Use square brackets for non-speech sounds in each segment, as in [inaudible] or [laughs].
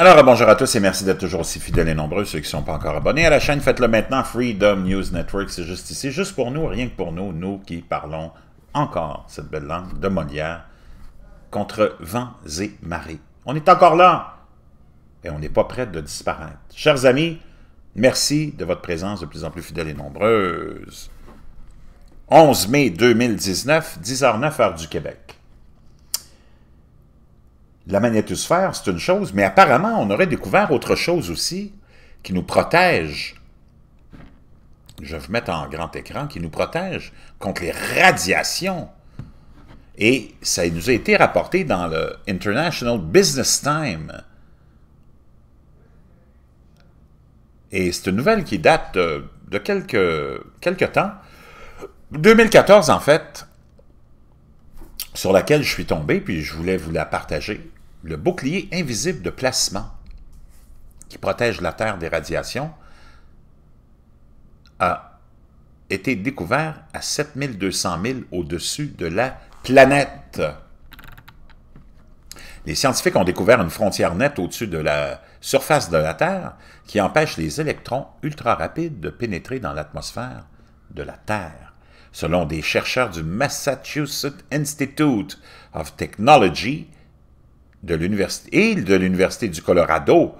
Alors, euh, bonjour à tous et merci d'être toujours aussi fidèles et nombreux, ceux qui ne sont pas encore abonnés à la chaîne. Faites-le maintenant, Freedom News Network, c'est juste ici, juste pour nous, rien que pour nous, nous qui parlons encore cette belle langue de Molière contre vents et marées. On est encore là et on n'est pas prêt de disparaître. Chers amis, merci de votre présence de plus en plus fidèle et nombreuse. 11 mai 2019, 10h09 heure du Québec la magnétosphère, c'est une chose, mais apparemment, on aurait découvert autre chose aussi qui nous protège. Je vais vous mettre en grand écran, qui nous protège contre les radiations. Et ça nous a été rapporté dans le International Business Time. Et c'est une nouvelle qui date de quelques, quelques temps. 2014, en fait, sur laquelle je suis tombé, puis je voulais vous la partager le bouclier invisible de placement qui protège la Terre des radiations a été découvert à 7200 000 au-dessus de la planète. Les scientifiques ont découvert une frontière nette au-dessus de la surface de la Terre qui empêche les électrons ultra rapides de pénétrer dans l'atmosphère de la Terre. Selon des chercheurs du Massachusetts Institute of Technology, de l'université de l'Université du Colorado,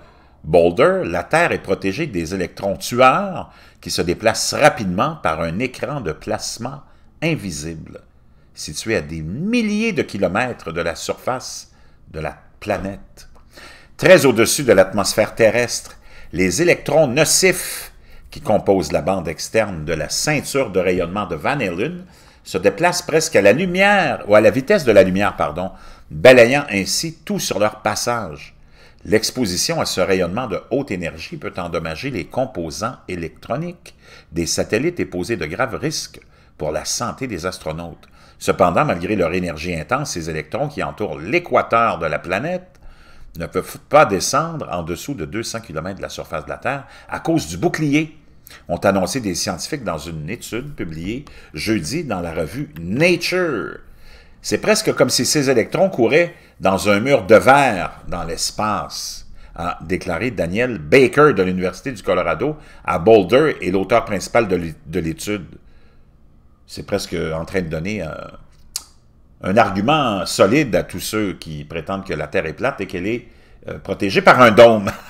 Boulder, la Terre est protégée des électrons tueurs qui se déplacent rapidement par un écran de placement invisible, situé à des milliers de kilomètres de la surface de la planète. Très au-dessus de l'atmosphère terrestre, les électrons nocifs qui composent la bande externe de la ceinture de rayonnement de Van Allen se déplacent presque à la lumière, ou à la vitesse de la lumière, pardon, balayant ainsi tout sur leur passage. L'exposition à ce rayonnement de haute énergie peut endommager les composants électroniques des satellites et poser de graves risques pour la santé des astronautes. Cependant, malgré leur énergie intense, ces électrons qui entourent l'équateur de la planète ne peuvent pas descendre en dessous de 200 km de la surface de la Terre à cause du bouclier ont annoncé des scientifiques dans une étude publiée jeudi dans la revue Nature. C'est presque comme si ces électrons couraient dans un mur de verre dans l'espace, a déclaré Daniel Baker de l'Université du Colorado à Boulder et l'auteur principal de l'étude. C'est presque en train de donner euh, un, argument solide à tous ceux qui prétendent que la Terre est plate et qu'elle est euh, protégée par un dôme. [laughs]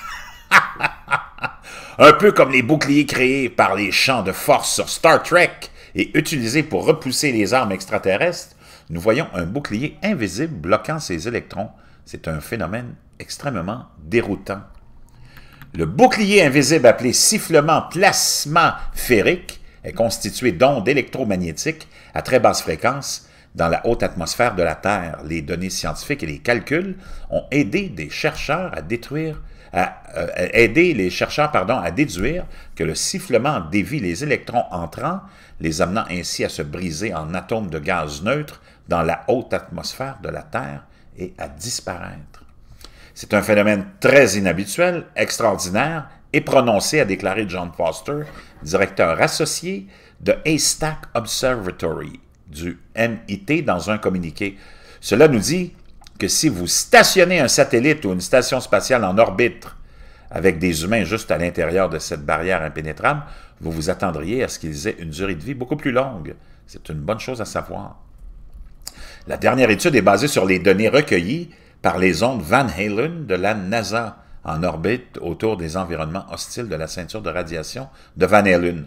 un peu comme les boucliers créés par les champs de force sur Star Trek et utilisés pour repousser les armes extraterrestres, nous voyons un bouclier invisible bloquant ces électrons. C'est un phénomène extrêmement déroutant. Le bouclier invisible appelé sifflement plasmaphérique est constitué d'ondes électromagnétiques à très basse fréquence dans la haute atmosphère de la Terre. Les données scientifiques et les calculs ont aidé des chercheurs à détruire à, euh, aider les chercheurs pardon, à déduire que le sifflement dévie les électrons entrants, les amenant ainsi à se briser en atomes de gaz neutre dans la haute atmosphère de la Terre et à disparaître. C'est un phénomène très inhabituel, extraordinaire et prononcé, a déclaré John Foster, directeur associé de Haystack Observatory du MIT dans un communiqué. Cela nous dit que si vous stationnez un satellite ou une station spatiale en orbite avec des humains juste à l'intérieur de cette barrière impénétrable, vous vous attendriez à ce qu'ils aient une durée de vie beaucoup plus longue. C'est une bonne chose à savoir. La dernière étude est basée sur les données recueillies par les ondes Van Halen de la NASA en orbite autour des environnements hostiles de la ceinture de radiation de Van Halen.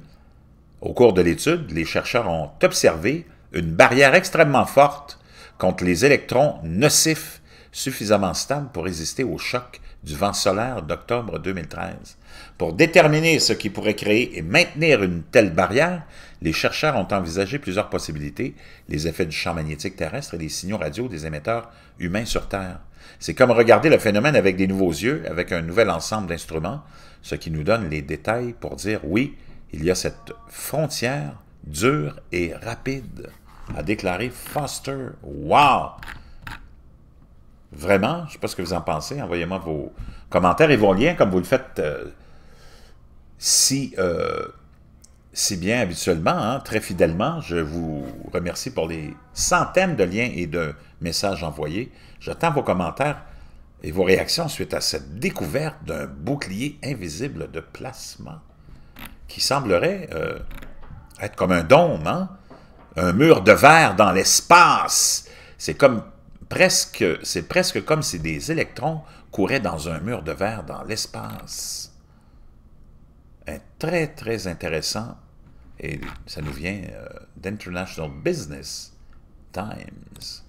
Au cours de l'étude, les chercheurs ont observé une barrière extrêmement forte contre les électrons nocifs suffisamment stables pour résister au choc du vent solaire d'octobre 2013. Pour déterminer ce qui pourrait créer et maintenir une telle barrière, les chercheurs ont envisagé plusieurs possibilités, les effets du champ magnétique terrestre et les signaux radio des émetteurs humains sur Terre. C'est comme regarder le phénomène avec des nouveaux yeux, avec un nouvel ensemble d'instruments, ce qui nous donne les détails pour dire oui, il y a cette frontière dure et rapide a déclaré Foster. Wow! Vraiment, je ne sais pas ce que vous en pensez. Envoyez-moi vos commentaires et vos liens comme vous le faites euh, si, euh, si bien habituellement, hein, très fidèlement. Je vous remercie pour les centaines de liens et de messages envoyés. J'attends vos commentaires et vos réactions suite à cette découverte d'un bouclier invisible de placement qui semblerait euh, être comme un dôme, hein? un mur de verre dans l'espace. C'est presque, c'est presque comme si des électrons couraient dans un mur de verre dans l'espace. Très, très intéressant. Et ça nous vient euh, d'International Business Times.